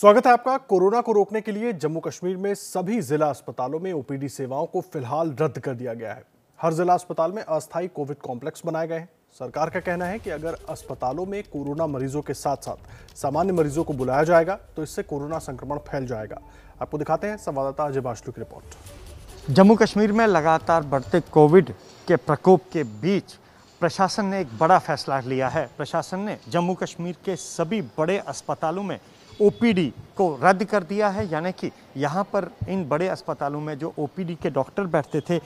स्वागत है आपका कोरोना को रोकने के लिए जम्मू कश्मीर में सभी जिला अस्पतालों में ओपीडी सेवाओं को फिलहाल रद्द कर दिया गया है हर जिला अस्पताल में अस्थायी कोविड कॉम्प्लेक्स बनाए गए हैं सरकार का कहना है कि अगर अस्पतालों में कोरोना मरीजों के साथ साथ सामान्य मरीजों को बुलाया जाएगा तो इससे कोरोना संक्रमण फैल जाएगा आपको दिखाते हैं संवाददाता अजय बाशलू की रिपोर्ट जम्मू कश्मीर में लगातार बढ़ते कोविड के प्रकोप के बीच प्रशासन ने एक बड़ा फैसला लिया है प्रशासन ने जम्मू कश्मीर के सभी बड़े अस्पतालों में ओपीडी को रद्द कर दिया है यानी कि यहाँ पर इन बड़े अस्पतालों में जो ओपीडी के डॉक्टर बैठते थे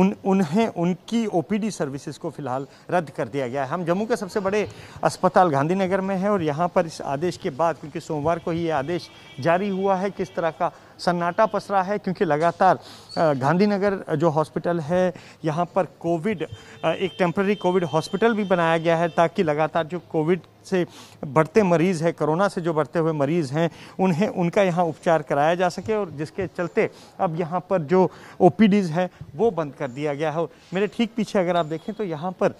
उन उन्हें उनकी ओपीडी सर्विसेज को फिलहाल रद्द कर दिया गया है हम जम्मू के सबसे बड़े अस्पताल गांधीनगर में हैं और यहाँ पर इस आदेश के बाद क्योंकि सोमवार को ही ये आदेश जारी हुआ है किस तरह का सन्नाटा पसरा है क्योंकि लगातार गांधीनगर जो हॉस्पिटल है यहाँ पर कोविड एक टेम्प्रेरी कोविड हॉस्पिटल भी बनाया गया है ताकि लगातार जो कोविड से बढ़ते मरीज़ है कोरोना से जो बढ़ते हुए मरीज़ हैं उन्हें उनका यहाँ उपचार कराया जा सके और जिसके चलते अब यहाँ पर जो ओ है वो बंद कर दिया गया है और मेरे ठीक पीछे अगर आप देखें तो यहाँ पर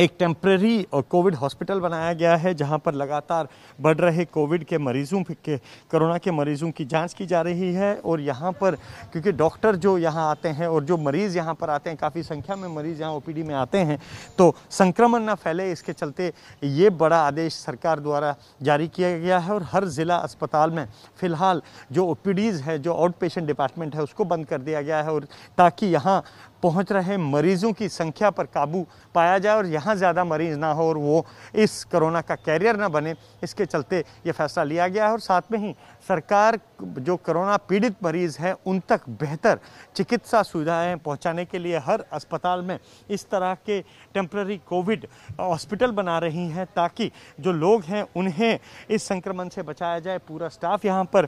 एक टेम्प्रेरी और कोविड हॉस्पिटल बनाया गया है जहां पर लगातार बढ़ रहे कोविड के मरीजों के कोरोना के मरीजों की जांच की जा रही है और यहां पर क्योंकि डॉक्टर जो यहां आते हैं और जो मरीज़ यहां पर आते हैं काफ़ी संख्या में मरीज़ यहां ओपीडी में आते हैं तो संक्रमण ना फैले इसके चलते ये बड़ा आदेश सरकार द्वारा जारी किया गया है और हर ज़िला अस्पताल में फ़िलहाल जो ओ है जो आउट पेशेंट डिपार्टमेंट है उसको बंद कर दिया गया है और ताकि यहाँ पहुँच रहे मरीज़ों की संख्या पर काबू पाया जाए और यहाँ यहाँ ज़्यादा मरीज़ ना हो और वो इस कोरोना का कैरियर ना बने इसके चलते ये फैसला लिया गया है और साथ में ही सरकार जो कोरोना पीड़ित मरीज़ हैं उन तक बेहतर चिकित्सा सुविधाएं पहुंचाने के लिए हर अस्पताल में इस तरह के टेम्प्ररी कोविड हॉस्पिटल बना रही हैं ताकि जो लोग हैं उन्हें इस संक्रमण से बचाया जाए पूरा स्टाफ यहाँ पर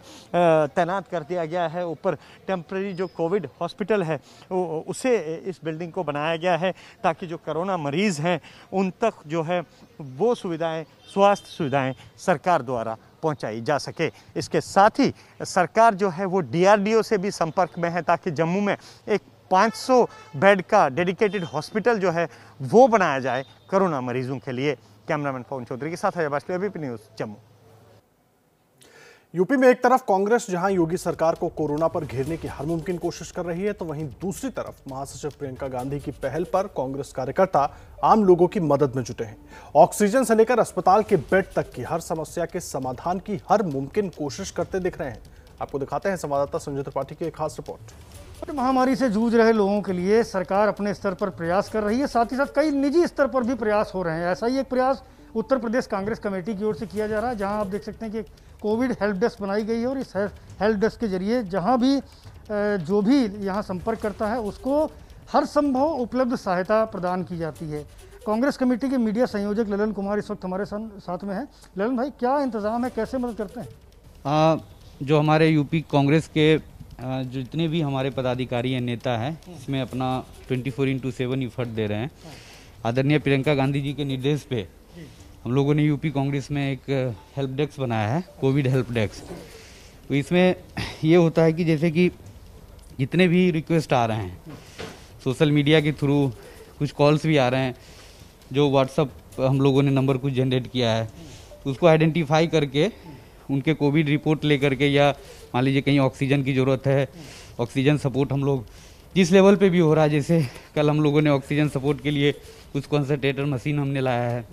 तैनात कर दिया गया है ऊपर टेम्प्ररी जो कोविड हॉस्पिटल है उसे इस बिल्डिंग को बनाया गया है ताकि जो करोना मरीज़ हैं उन तक जो है वो सुविधाएं स्वास्थ्य सुविधाएं सरकार द्वारा पहुंचाई जा सके इसके साथ ही सरकार जो है वो डीआरडीओ से भी संपर्क में है ताकि जम्मू में एक 500 बेड का डेडिकेटेड हॉस्पिटल जो है वो बनाया जाए कोरोना मरीजों के लिए कैमरामैन पवन चौधरी के साथ है बाजपेयी अभी न्यूज़ जम्मू यूपी में एक तरफ कांग्रेस जहां योगी सरकार को कोरोना पर घेरने की हर मुमकिन कोशिश कर रही है तो वहीं दूसरी तरफ महासचिव प्रियंका गांधी की पहल पर कांग्रेस कार्यकर्ता आम लोगों की मदद में जुटे हैं ऑक्सीजन से लेकर अस्पताल के बेड तक की हर समस्या के समाधान की हर मुमकिन कोशिश करते दिख रहे हैं आपको दिखाते हैं संवाददाता संजय त्रिपाठी की एक खास रिपोर्ट महामारी से जूझ रहे लोगों के लिए सरकार अपने स्तर पर प्रयास कर रही है साथ ही साथ कई निजी स्तर पर भी प्रयास हो रहे हैं ऐसा ही एक प्रयास उत्तर प्रदेश कांग्रेस कमेटी की ओर से किया जा रहा है जहां आप देख सकते हैं कि कोविड हेल्प डेस्क बनाई गई है और इस हेल्प डेस्क के जरिए जहां भी जो भी यहां संपर्क करता है उसको हर संभव उपलब्ध सहायता प्रदान की जाती है कांग्रेस कमेटी के मीडिया संयोजक ललन कुमार इस वक्त हमारे साथ में हैं ललन भाई क्या इंतज़ाम है कैसे मदद करते हैं आ... जो हमारे यूपी कांग्रेस के जो जितने भी हमारे पदाधिकारी हैं नेता हैं इसमें अपना 24 फोर इंटू सेवन इफर्ट दे रहे हैं आदरणीय प्रियंका गांधी जी के निर्देश पे हम लोगों ने यूपी कांग्रेस में एक हेल्प डेस्क बनाया है कोविड हेल्प डेस्क तो इसमें ये होता है कि जैसे कि जितने भी रिक्वेस्ट आ रहे हैं सोशल मीडिया के थ्रू कुछ कॉल्स भी आ रहे हैं जो व्हाट्सअप हम लोगों ने नंबर कुछ जनरेट किया है उसको आइडेंटिफाई करके उनके कोविड रिपोर्ट लेकर के या मान लीजिए कहीं ऑक्सीजन की ज़रूरत है ऑक्सीजन सपोर्ट हम लोग जिस लेवल पे भी हो रहा है जैसे कल हम लोगों ने ऑक्सीजन सपोर्ट के लिए कुछ कंसनट्रेटर मशीन हमने लाया है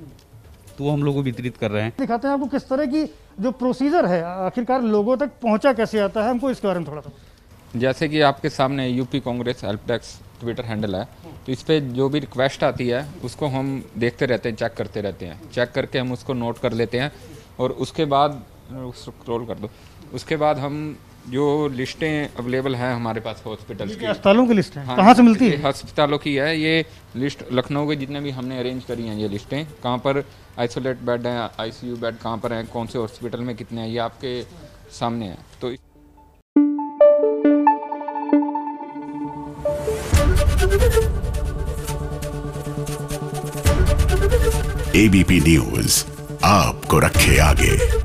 तो वो हम लोग को वितरित कर रहे हैं दिखाते हैं आपको किस तरह की जो प्रोसीजर है आखिरकार लोगों तक पहुंचा कैसे आता है हमको इसके बारे में थोड़ा सा जैसे कि आपके सामने UP Congress helpdesk Twitter handle है तो इस पर जो भी रिक्वेस्ट आती है उसको हम देखते रहते हैं चेक करते रहते हैं चेक करके हम उसको नोट कर लेते हैं और उसके बाद स्क्रॉल कर दो उसके बाद हम जो लिस्टें अवेलेबल हैं हमारे पास हॉस्पिटल की अस्पतालों की लिस्ट है हाँ, कहाँ से मिलती है अस्पतालों की है ये लिस्ट लखनऊ के जितने भी हमने अरेंज करी हैं ये लिस्टें कहाँ पर आइसोलेट बेड हैं आईसीयू बेड कहाँ पर हैं कौन से हॉस्पिटल में कितने हैं ये आपके सामने है तो एबीपी न्यूज आपको रखे आगे